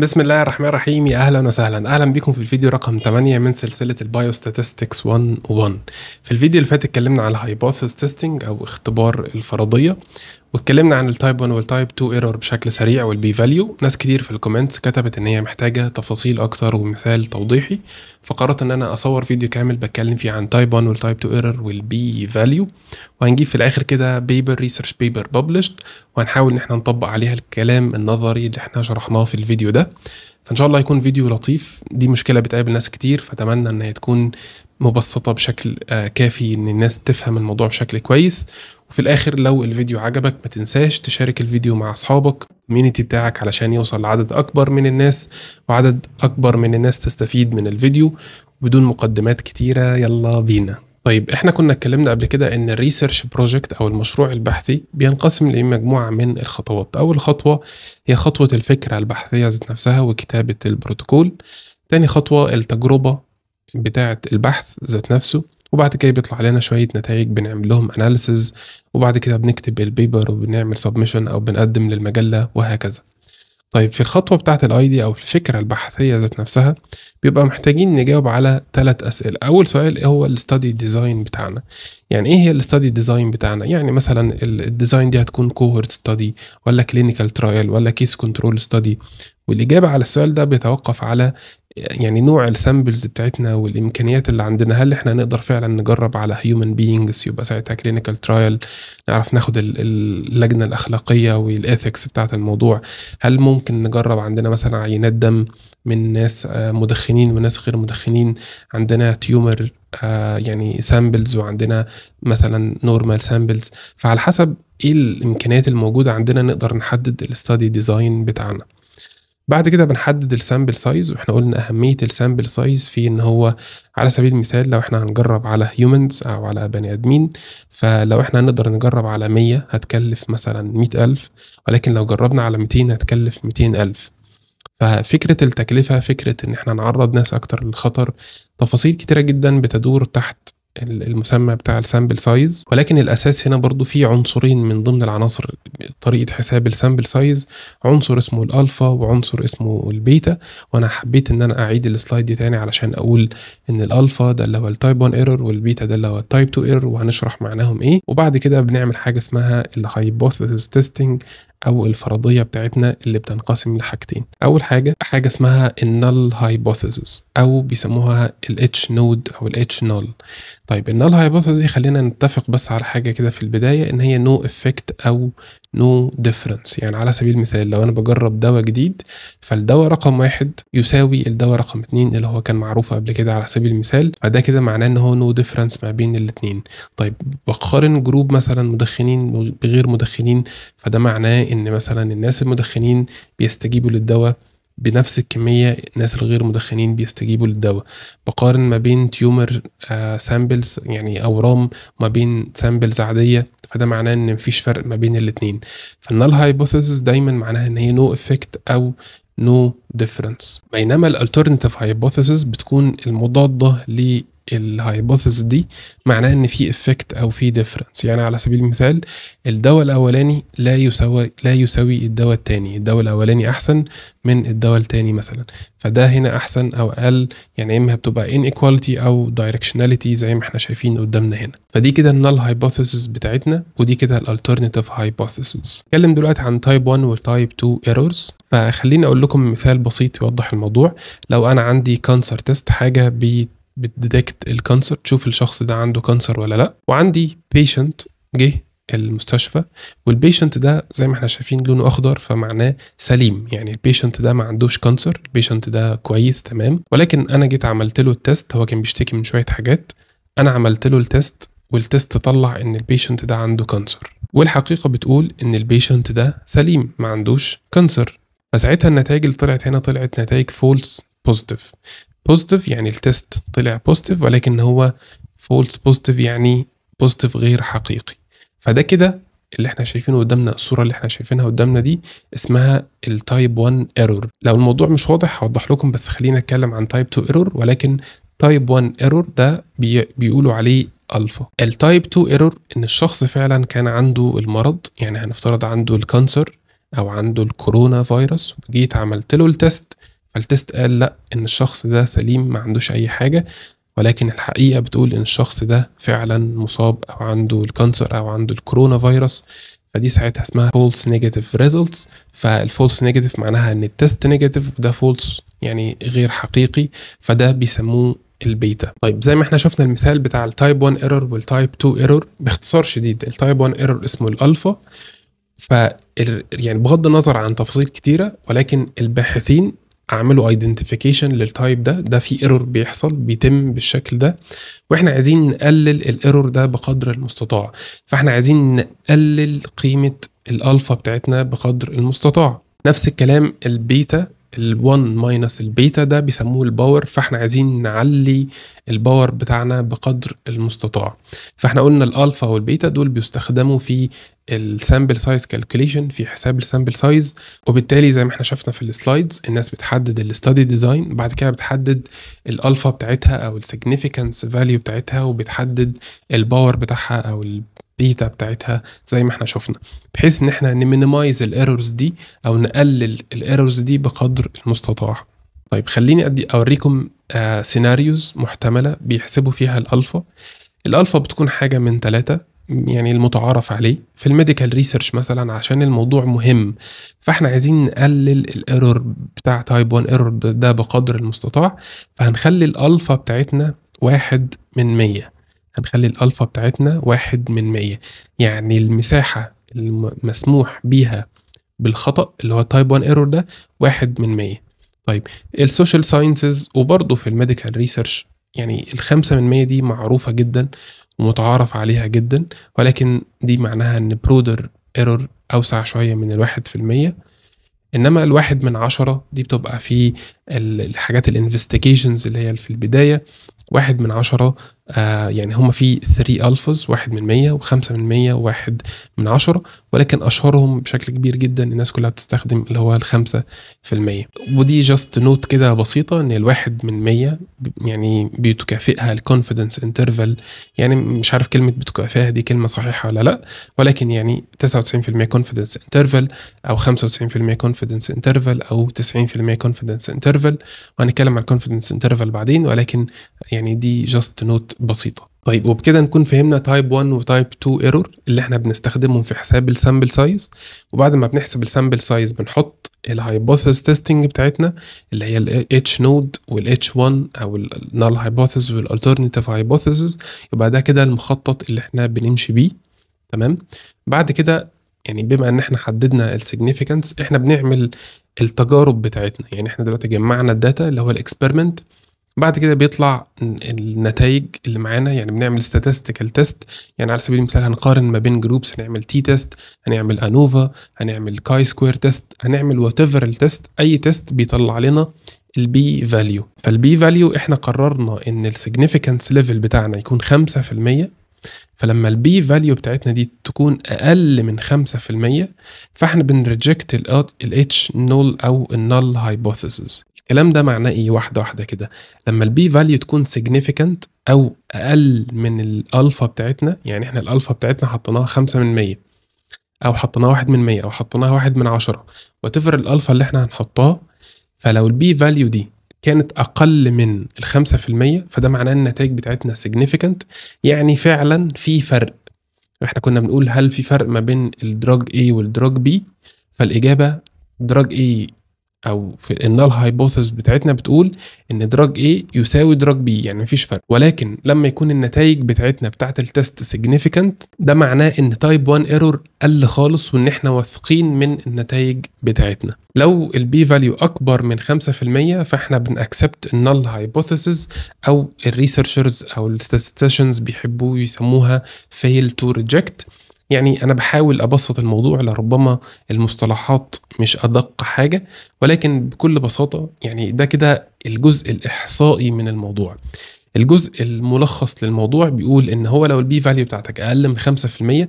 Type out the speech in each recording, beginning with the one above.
بسم الله الرحمن الرحيم يا اهلا وسهلا اهلا بكم في الفيديو رقم 8 من سلسله البايوستاتستكس 101 في الفيديو اللي فات اتكلمنا على الهايبوثيس تيستنج او اختبار الفرضيه واتكلمنا عن التايب 1 والتايب 2 ايرور بشكل سريع والبي فاليو ناس كتير في الكومنتس كتبت ان هي محتاجه تفاصيل اكتر ومثال توضيحي فقررت ان انا اصور فيديو كامل بتكلم فيه عن تايب 1 والتايب 2 ايرور والبي فاليو وهنجيب في الاخر كده بيبر ريسيرش بيبر ببلشت وهنحاول ان احنا نطبق عليها الكلام النظري اللي احنا شرحناه في الفيديو ده فان شاء الله يكون فيديو لطيف دي مشكله بتقابل ناس كتير فاتمنى ان هي تكون مبسطه بشكل آه، كافي ان الناس تفهم الموضوع بشكل كويس وفي الاخر لو الفيديو عجبك ما تنساش تشارك الفيديو مع اصحابك الكوميونتي بتاعك علشان يوصل لعدد اكبر من الناس وعدد اكبر من الناس تستفيد من الفيديو بدون مقدمات كتيره يلا بينا طيب احنا كنا اتكلمنا قبل كده ان الريسيرش بروجكت او المشروع البحثي بينقسم لمجموعه من الخطوات اول خطوه هي خطوه الفكره البحثيه ذات نفسها وكتابه البروتوكول تاني خطوه التجربه بتاعه البحث ذات نفسه وبعد كده بيطلع لنا شويه نتائج بنعمل لهم اناليسز وبعد كده بنكتب البيبر وبنعمل سبمشن او بنقدم للمجله وهكذا طيب في الخطوه بتاعه الاي دي او الفكره البحثيه ذات نفسها بيبقى محتاجين نجاوب على ثلاث اسئله اول سؤال هو الستادي ديزاين بتاعنا يعني ايه هي الستادي ديزاين بتاعنا يعني مثلا الديزاين دي هتكون كوهورت ستادي ولا كلينيكال ترايل ولا كيس كنترول ستادي والاجابه على السؤال ده بيتوقف على يعني نوع السامبلز بتاعتنا والامكانيات اللي عندنا هل احنا نقدر فعلا نجرب على هيومن بينجز يبقى ساعتها كلينيكال ترايل نعرف ناخد اللجنه الاخلاقيه والايثكس بتاعه الموضوع هل ممكن نجرب عندنا مثلا عينات دم من ناس آه، مدخنين وناس غير مدخنين عندنا تيومر آه، يعني سامبلز وعندنا مثلا نورمال سامبلز فعلى حسب ايه الامكانيات الموجوده عندنا نقدر نحدد الاستادي ديزاين بتاعنا بعد كده بنحدد السامبل سايز واحنا قلنا اهميه السامبل سايز في ان هو على سبيل المثال لو احنا هنجرب على هيومنز او على بني ادمين فلو احنا هنقدر نجرب على 100 هتكلف مثلا 100000 ولكن لو جربنا على 200 هتكلف 200000 ففكرة التكلفة فكرة إن إحنا نعرض ناس أكتر للخطر تفاصيل كتيرة جدا بتدور تحت المسمى بتاع السامبل سايز ولكن الاساس هنا برضو في عنصرين من ضمن العناصر طريقه حساب السامبل سايز عنصر اسمه الالفا وعنصر اسمه البيتا وانا حبيت ان انا اعيد السلايد دي تاني علشان اقول ان الالفا ده اللي هو التايب 1 ايرور والبيتا ده اللي هو التايب 2 ايرور وهنشرح معناهم ايه وبعد كده بنعمل حاجه اسمها الهايبوثيسيس تيستنج او الفرضيه بتاعتنا اللي بتنقسم لحاجتين اول حاجه حاجه اسمها النل هايبوثيسيس او بيسموها الاتش نود او الاتش نول طيب النل هايبوثيسيس دي خلينا نتفق بس على حاجه كده في البدايه ان هي نو no افكت او نو no ديفرنس يعني على سبيل المثال لو انا بجرب دواء جديد فالدواء رقم واحد يساوي الدواء رقم اتنين اللي هو كان معروف قبل كده على سبيل المثال فده كده معناه ان هو نو no ديفرنس ما بين الاتنين طيب بقارن جروب مثلا مدخنين بغير مدخنين فده معناه ان مثلا الناس المدخنين بيستجيبوا للدواء بنفس الكمية الناس الغير مدخنين بيستجيبوا للدواء بقارن ما بين تيومر سامبلز آه، يعني أورام ما بين سامبلز عادية فده معناه إن مفيش فرق ما بين الاتنين فالنال هايبوثيسيس دايما معناها إن هي نو no افكت أو نو no ديفرنس بينما الالترنتيف هايبوثيسيس بتكون المضادة ل الهايبوثيس دي معناه ان في افكت او في ديفرنس يعني على سبيل المثال الدواء الاولاني لا يساوي لا يساوي الدواء الثاني الدواء الاولاني احسن من الدواء الثاني مثلا فده هنا احسن او اقل يعني اما بتبقى ان ايكواليتي او دايركشناليتي زي ما احنا شايفين قدامنا هنا فدي كده النال هايبوثيسز بتاعتنا ودي كده الالترناتيف هايبوثيسز اتكلم دلوقتي عن تايب 1 وتايب 2 ايرورز فخليني اقول لكم مثال بسيط يوضح الموضوع لو انا عندي كانسر تيست حاجه بت بتديتكت الكانسر تشوف الشخص ده عنده كانسر ولا لا وعندي بيشنت جه المستشفى والبيشنت ده زي ما احنا شايفين لونه اخضر فمعناه سليم يعني البيشنت ده ما عندوش كانسر البيشنت ده كويس تمام ولكن انا جيت عملت له التست هو كان بيشتكي من شويه حاجات انا عملت له التست والتست طلع ان البيشنت ده عنده كانسر والحقيقه بتقول ان البيشنت ده سليم ما عندوش كانسر فساعتها النتائج اللي طلعت هنا طلعت نتائج فولس بوزيتيف بوزيتيف يعني التست طلع بوزيتيف ولكن هو فولس بوزيتيف يعني بوزيتيف غير حقيقي فده كده اللي احنا شايفينه قدامنا الصوره اللي احنا شايفينها قدامنا دي اسمها التايب 1 ايرور لو الموضوع مش واضح هوضح لكم بس خلينا نتكلم عن تايب 2 ايرور ولكن تايب 1 ايرور ده بي بيقولوا عليه الفا التايب 2 ايرور ان الشخص فعلا كان عنده المرض يعني هنفترض عنده الكانسر او عنده الكورونا فيروس جيت عملت له التست فالتست قال لا ان الشخص ده سليم ما عندوش اي حاجه ولكن الحقيقه بتقول ان الشخص ده فعلا مصاب او عنده الكانسر او عنده الكورونا فيروس فدي ساعتها اسمها فولس نيجاتيف ريزلتس فالفولس نيجاتيف معناها ان التست نيجاتيف ده فولس يعني غير حقيقي فده بيسموه البيتا طيب زي ما احنا شفنا المثال بتاع التايب 1 ايرور والتايب 2 ايرور باختصار شديد التايب 1 ايرور اسمه الالفا ف يعني بغض النظر عن تفاصيل كتيره ولكن الباحثين اعمله ايدنتيفيكيشن للتايب ده ده في ايرور بيحصل بيتم بالشكل ده واحنا عايزين نقلل الايرور ده بقدر المستطاع فاحنا عايزين نقلل قيمه الالفا بتاعتنا بقدر المستطاع نفس الكلام البيتا ال1 ماينس البيتا ده بيسموه الباور فاحنا عايزين نعلي الباور بتاعنا بقدر المستطاع فاحنا قلنا الالفا والبيتا دول بيستخدموا في السامبل سايز كالكوليشن في حساب السامبل سايز وبالتالي زي ما احنا شفنا في السلايدز الناس بتحدد الاستادي ديزاين بعد كده بتحدد الالفا بتاعتها او السيجنيفيكانس فاليو بتاعتها وبتحدد الباور بتاعها او البيتا بتاعتها زي ما احنا شفنا بحيث ان احنا نمينيمايز الايرورز دي او نقلل الايرورز دي بقدر المستطاع طيب خليني أدي اوريكم سيناريوز آه، محتمله بيحسبوا فيها الالفا الالفا بتكون حاجه من ثلاثه يعني المتعارف عليه في الميديكال ريسيرش مثلا عشان الموضوع مهم فاحنا عايزين نقلل الايرور بتاع تايب 1 ايرور ده بقدر المستطاع فهنخلي الالفا بتاعتنا واحد من مية هنخلي الالفا بتاعتنا واحد من مية يعني المساحة المسموح بيها بالخطأ اللي هو تايب 1 ايرور ده واحد من مية طيب السوشيال ساينسز وبرضه في الميديكال ريسيرش يعني الخمسة من مية دي معروفة جدا ومتعارف عليها جدا ولكن دي معناها ان برودر ايرور اوسع شوية من الواحد في المية انما الواحد من عشرة دي بتبقى في الحاجات الانفستيجيشنز اللي هي في البداية واحد من عشرة آه، يعني هم في 3 الفاز 1 من 100 و5 من 100 و1 من 10 ولكن اشهرهم بشكل كبير جدا الناس كلها بتستخدم اللي هو الخمسة في المية ودي جاست نوت كده بسيطة ان الواحد من 100 يعني بتكافئها الكونفيدنس انترفال يعني مش عارف كلمة بتكافئها دي كلمة صحيحة ولا لا ولكن يعني 99% كونفيدنس انترفال او 95% كونفيدنس انترفال او 90% كونفيدنس انترفال وهنتكلم عن الكونفيدنس انترفال بعدين ولكن يعني دي جاست نوت بسيطه طيب وبكده نكون فهمنا تايب 1 وتايب 2 ايرور اللي احنا بنستخدمهم في حساب السامبل سايز وبعد ما بنحسب السامبل سايز بنحط الهايبوثيس تيستنج بتاعتنا اللي هي الاتش نود والاتش 1 او النال هايبوثيس والالترناتيف هايبوثيسز يبقى ده كده المخطط اللي احنا بنمشي بيه تمام بعد كده يعني بما ان احنا حددنا السيجنيفيكانس احنا بنعمل التجارب بتاعتنا يعني احنا دلوقتي جمعنا الداتا اللي هو الاكسبيرمنت بعد كده بيطلع النتائج اللي معانا يعني بنعمل statistical تيست يعني على سبيل المثال هنقارن ما بين جروبس هنعمل تي تيست هنعمل انوفا هنعمل كاي سكوير تيست هنعمل وات ايفر التيست اي تيست بيطلع لنا البي فاليو فالبي فاليو احنا قررنا ان السيجنيفيكانس ليفل بتاعنا يكون 5% فلما البي فاليو بتاعتنا دي تكون اقل من 5% فاحنا بنريجكت الاتش نول او النل هايبوثيسز الكلام ده معناه ايه واحده واحده كده لما البي فاليو تكون سيجنيفيكانت او اقل من الالفا بتاعتنا يعني احنا الالفا بتاعتنا حطيناها 5 من 100 او حطيناها 1 من 100 او حطيناها 1 من 10 وتفر الالفا اللي احنا هنحطها فلو البي فاليو دي كانت أقل من ال 5% فده معناه إن النتائج بتاعتنا significant يعني فعلا في فرق احنا كنا بنقول هل في فرق ما بين الدراج A والدراج B فالإجابة دراج A او في النال هايبوثيس بتاعتنا بتقول ان دراج A يساوي دراج B يعني مفيش فرق ولكن لما يكون النتائج بتاعتنا بتاعه التست سيجنيفيكانت ده معناه ان تايب 1 ايرور قل خالص وان احنا واثقين من النتائج بتاعتنا لو البي فاليو اكبر من 5% فاحنا بنأكسبت النال هايبوثيسز او الريسيرشرز او الستاتستيشنز بيحبوا يسموها فيل تو ريجكت يعني أنا بحاول أبسط الموضوع لربما المصطلحات مش أدق حاجة ولكن بكل بساطة يعني ده كده الجزء الإحصائي من الموضوع الجزء الملخص للموضوع بيقول ان هو لو البي فاليو بتاعتك اقل من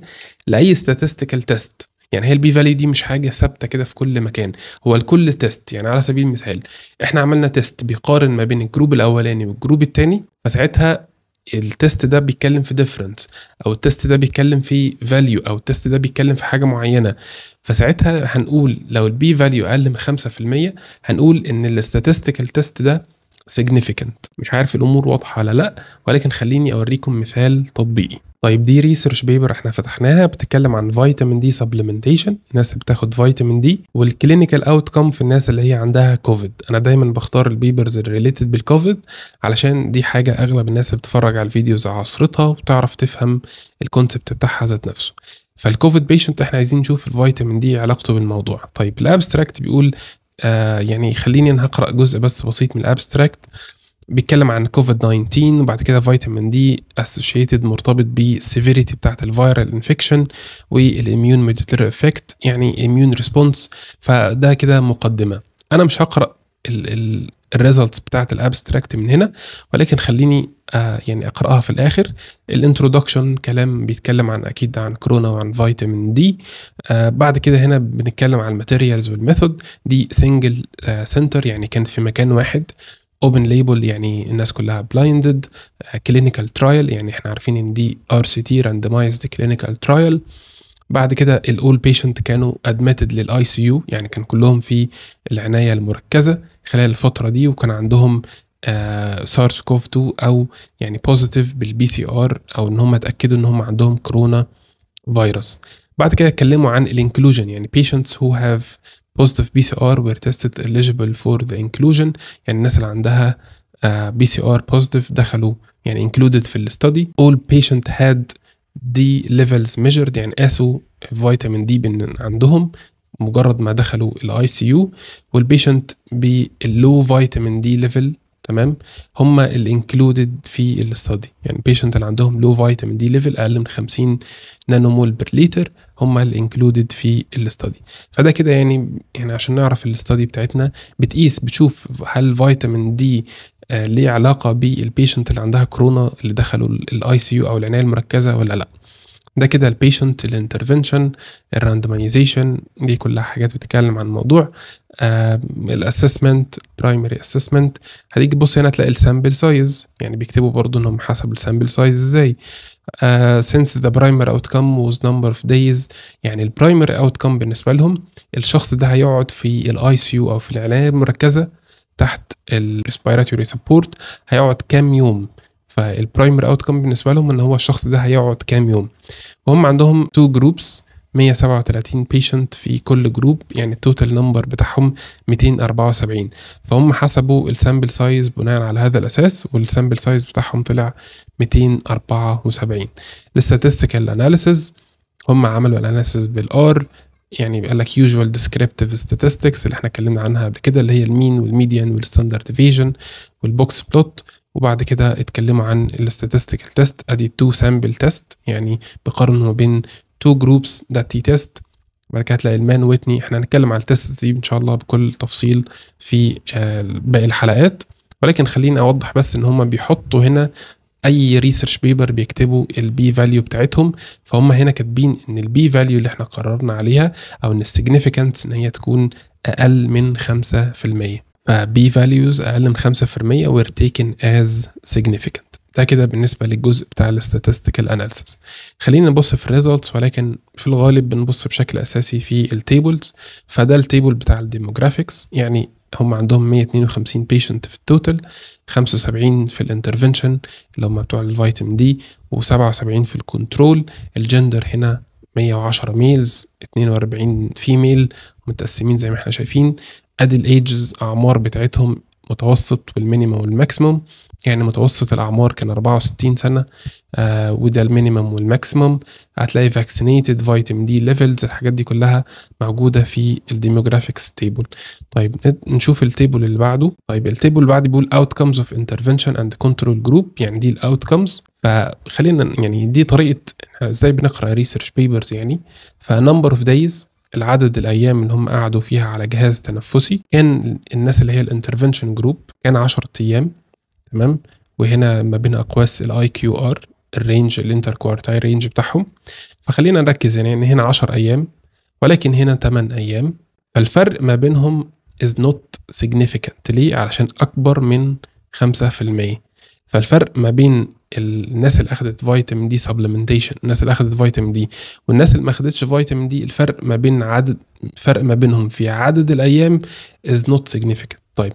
5% لاي statistical تيست يعني هي البي فاليو دي مش حاجه ثابته كده في كل مكان هو الكل تيست يعني على سبيل المثال احنا عملنا تيست بيقارن ما بين الجروب الاولاني والجروب الثاني فساعتها التست ده بيتكلم في ديفرنس او التست ده بيتكلم في فاليو او التست ده بيتكلم في حاجه معينه فساعتها هنقول لو البي فاليو اقل من 5% هنقول ان الاستاتستيكال تيست ده significant مش عارف الامور واضحه ولا لا ولكن خليني اوريكم مثال تطبيقي طيب دي ريسيرش بيبر احنا فتحناها بتتكلم عن فيتامين دي سبلمنتيشن الناس بتاخد فيتامين دي والكلينيكال اوت كام في الناس اللي هي عندها كوفيد انا دايما بختار البيبرز الريليتد بالكوفيد علشان دي حاجه اغلب الناس بتتفرج على الفيديوز عصرتها وبتعرف تفهم الكونسبت بتاعها ذات نفسه فالكوفيد بيشنت احنا عايزين نشوف الفيتامين دي علاقته بالموضوع طيب الابستراكت بيقول آه، يعني خليني انا هقرا جزء بس بسيط من الابستراكت بيتكلم عن كوفيد 19 وبعد كده فيتامين دي اسوشيتد مرتبط بالسيفيريتي بتاعه الفيرال انفكشن والاميون موديتور افكت يعني اميون ريسبونس فده كده مقدمه انا مش هقرا الريزلتس بتاعت الابستراكت من هنا ولكن خليني آه يعني اقراها في الاخر الانترودكشن كلام بيتكلم عن اكيد عن كورونا وعن فيتامين دي آه بعد كده هنا بنتكلم عن الماتيريالز والميثود دي سنجل سنتر آه، يعني كانت في مكان واحد اوبن ليبل يعني الناس كلها بلايندد كلينيكال ترايل يعني احنا عارفين ان دي ار سي تي راندمايزد كلينيكال ترايل بعد كده الاول بيشنت كانوا ادمتد للاي سي يو يعني كان كلهم في العنايه المركزه خلال الفتره دي وكان عندهم سارس كوف 2 او يعني بوزيتيف بالبي سي ار او ان هم اتاكدوا ان هم عندهم كورونا فيروس بعد كده اتكلموا عن الانكلوجن يعني patients who have positive PCR were tested eligible for the inclusion يعني الناس اللي عندها uh, آه، PCR positive دخلوا يعني included في الاستدي all patient had دي ليفلز ميجرد يعني قاسوا فيتامين دي من عندهم مجرد ما دخلوا الاي سي يو والبيشنت باللو فيتامين دي ليفل تمام هم الانكلودد في الاستادي يعني البيشنت اللي عندهم لو فيتامين دي ليفل اقل من 50 نانو مول بر لتر هم الانكلودد في الاستادي فده كده يعني يعني عشان نعرف الاستادي بتاعتنا بتقيس بتشوف هل فيتامين دي آه، ليه علاقه بالبيشنت اللي عندها كورونا اللي دخلوا الاي سي يو او العنايه المركزه ولا لا ده كده البيشنت الانترفنشن الراندمايزيشن دي كلها حاجات بتتكلم عن الموضوع الاسسمنت برايمري اسسمنت هتيجي تبص هنا تلاقي السامبل سايز يعني بيكتبوا برضو انهم حسب السامبل سايز ازاي سينس ذا برايمري كام واز نمبر اوف دايز يعني البرايمري كام بالنسبه لهم الشخص ده هيقعد في الاي سي يو او في العنايه المركزه تحت الريسبيراتوري سبورت هيقعد كام يوم فالبرايمر اوت كم بالنسبه لهم ان هو الشخص ده هيقعد كام يوم وهم عندهم تو جروبس 137 بيشنت في كل جروب يعني التوتال نمبر بتاعهم 274 فهم حسبوا السامبل سايز بناء على هذا الاساس والسامبل سايز بتاعهم طلع 274 الاستاتستيكال اناليسز هم عملوا الاناليسيز بالار يعني بيقول لك يوجوال ديسكريبتيف ستاتستكس اللي احنا اتكلمنا عنها قبل كده اللي هي المين والميديان والستاندرد ديفيجن والبوكس بلوت وبعد كده اتكلموا عن الاستاتستيكال تيست ادي تو سامبل تيست يعني بقارنه ما بين تو جروبس ذات تي تيست بعد كده هتلاقي المان ويتني احنا هنتكلم على التيست دي ان شاء الله بكل تفصيل في آه، باقي الحلقات ولكن خليني اوضح بس ان هم بيحطوا هنا اي ريسيرش بيبر بيكتبوا البي فاليو بتاعتهم فهم هنا كاتبين ان البي فاليو اللي احنا قررنا عليها او ان السيجنيفيكانت ان هي تكون اقل من 5% فبي فاليوز اقل من 5% وير تيكن از سيجنيفيكانت ده كده بالنسبه للجزء بتاع الاستاتستيكال اناليسيس خلينا نبص في الريزلتس ولكن في الغالب بنبص بشكل اساسي في التيبلز فده التيبل بتاع الديموغرافيكس يعني هم عندهم 152 بيشنت في التوتال 75 في الانترفنشن اللي هم بتوع الفيتامين دي و77 في الكنترول الجندر هنا 110 ميلز 42 فيميل متقسمين زي ما احنا شايفين ادي الايجز اعمار بتاعتهم متوسط والمينيمم والماكسيمم يعني متوسط الاعمار كان 64 سنه آه وده المينيمم والماكسيمم هتلاقي فاكسينيتد فيتامين دي ليفلز الحاجات دي كلها موجوده في الديموغرافيكس تيبل طيب نشوف التيبل اللي بعده طيب التيبل اللي بعده بيقول اوتكمز اوف انترفنشن اند كنترول جروب يعني دي الاوتكمز فخلينا يعني دي طريقه ازاي بنقرا ريسيرش بيبرز يعني فنمبر اوف دايز العدد الايام اللي هم قعدوا فيها على جهاز تنفسي كان الناس اللي هي الانترفنشن جروب كان 10 ايام تمام وهنا ما بين اقواس الاي كيو ار الرينج الانتر كوارتاي رينج بتاعهم فخلينا نركز يعني ان هنا 10 ايام ولكن هنا 8 ايام فالفرق ما بينهم is not significant ليه علشان اكبر من 5% فالفرق ما بين الناس اللي اخدت فيتامين دي سبلمنتيشن الناس اللي اخدت فيتامين دي والناس اللي ما اخدتش فيتامين دي الفرق ما بين عدد الفرق ما بينهم في عدد الايام از نوت significant طيب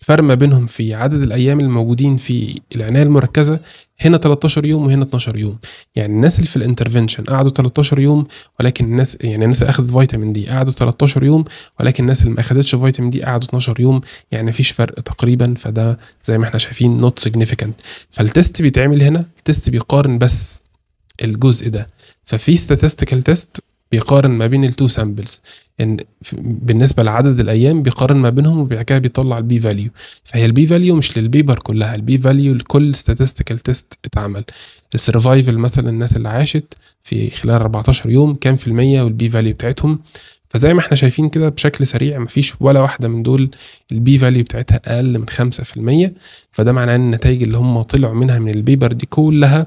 الفرق ما بينهم في عدد الايام الموجودين في العنايه المركزه هنا 13 يوم وهنا 12 يوم يعني الناس اللي في الانترفنشن قعدوا 13 يوم ولكن الناس يعني الناس اللي اخذت فيتامين دي قعدوا 13 يوم ولكن الناس اللي ما اخذتش فيتامين دي قعدوا 12 يوم يعني مفيش فرق تقريبا فده زي ما احنا شايفين نوت سيجنيفيكانت فالتست بيتعمل هنا التست بيقارن بس الجزء ده ففي statistical تيست بيقارن ما بين التو سامبلز ان بالنسبه لعدد الايام بيقارن ما بينهم وبعد كده بيطلع البي فاليو فهي البي فاليو مش للبيبر كلها البي فاليو لكل ستاتستيكال تيست اتعمل السرفايفل مثلا الناس اللي عاشت في خلال 14 يوم كام في المية والبي فاليو بتاعتهم فزي ما احنا شايفين كده بشكل سريع مفيش ولا واحدة من دول البي فاليو بتاعتها أقل من 5% فده معناه ان النتائج اللي هم طلعوا منها من البيبر دي كلها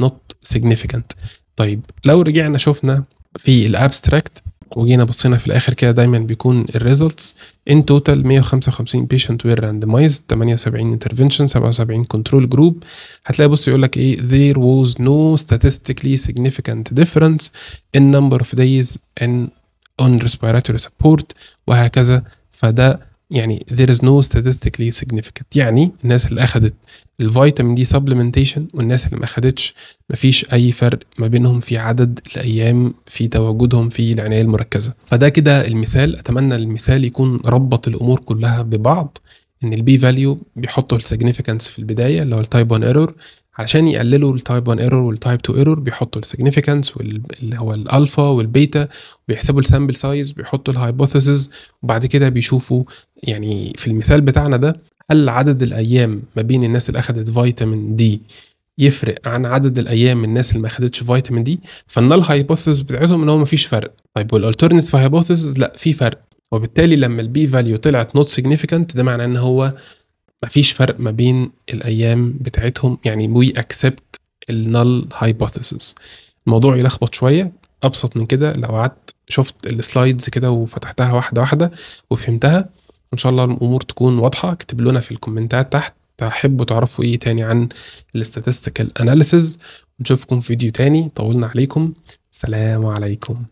نوت سيجنيفيكنت طيب لو رجعنا شفنا في الابستراكت وجينا بصينا في الاخر كده دايما بيكون الريزلتس ان توتال 155 بيشنت وير راندمايز 78 انترفنشن 77 كنترول جروب هتلاقي بص يقول لك ايه there was no statistically significant difference in number of days in on respiratory support وهكذا فده يعني there is no statistically significant يعني الناس اللي اخذت الفيتامين دي سبلمنتيشن والناس اللي ما اخذتش مفيش اي فرق ما بينهم في عدد الايام في تواجدهم في العنايه المركزه فده كده المثال اتمنى المثال يكون ربط الامور كلها ببعض ان البي فاليو بيحطوا السيجنيفيكانس في البدايه اللي هو التايب 1 ايرور علشان يقللوا التايب 1 ايرور والتايب 2 ايرور بيحطوا السيجنيفيكانس اللي هو الالفا والبيتا بيحسبوا السامبل سايز بيحطوا الهايبوثيسز وبعد كده بيشوفوا يعني في المثال بتاعنا ده هل عدد الايام ما بين الناس اللي اخذت فيتامين دي يفرق عن عدد الايام الناس اللي ما خدتش فيتامين دي فالنال هايبوثيسز بتاعتهم ان هو ما فيش فرق طيب والالترنت هايبوثيسز لا في فرق وبالتالي لما البي فاليو طلعت نوت سيجنيفيكانت ده معناه ان هو مفيش فرق ما بين الايام بتاعتهم يعني وي اكسبت النل هايبوثيسيس الموضوع يلخبط شويه ابسط من كده لو قعدت شفت السلايدز كده وفتحتها واحده واحده وفهمتها ان شاء الله الامور تكون واضحه اكتب لنا في الكومنتات تحت تحبوا تعرفوا ايه تاني عن الاستاتستيكال اناليسز ونشوفكم في فيديو تاني طولنا عليكم سلام عليكم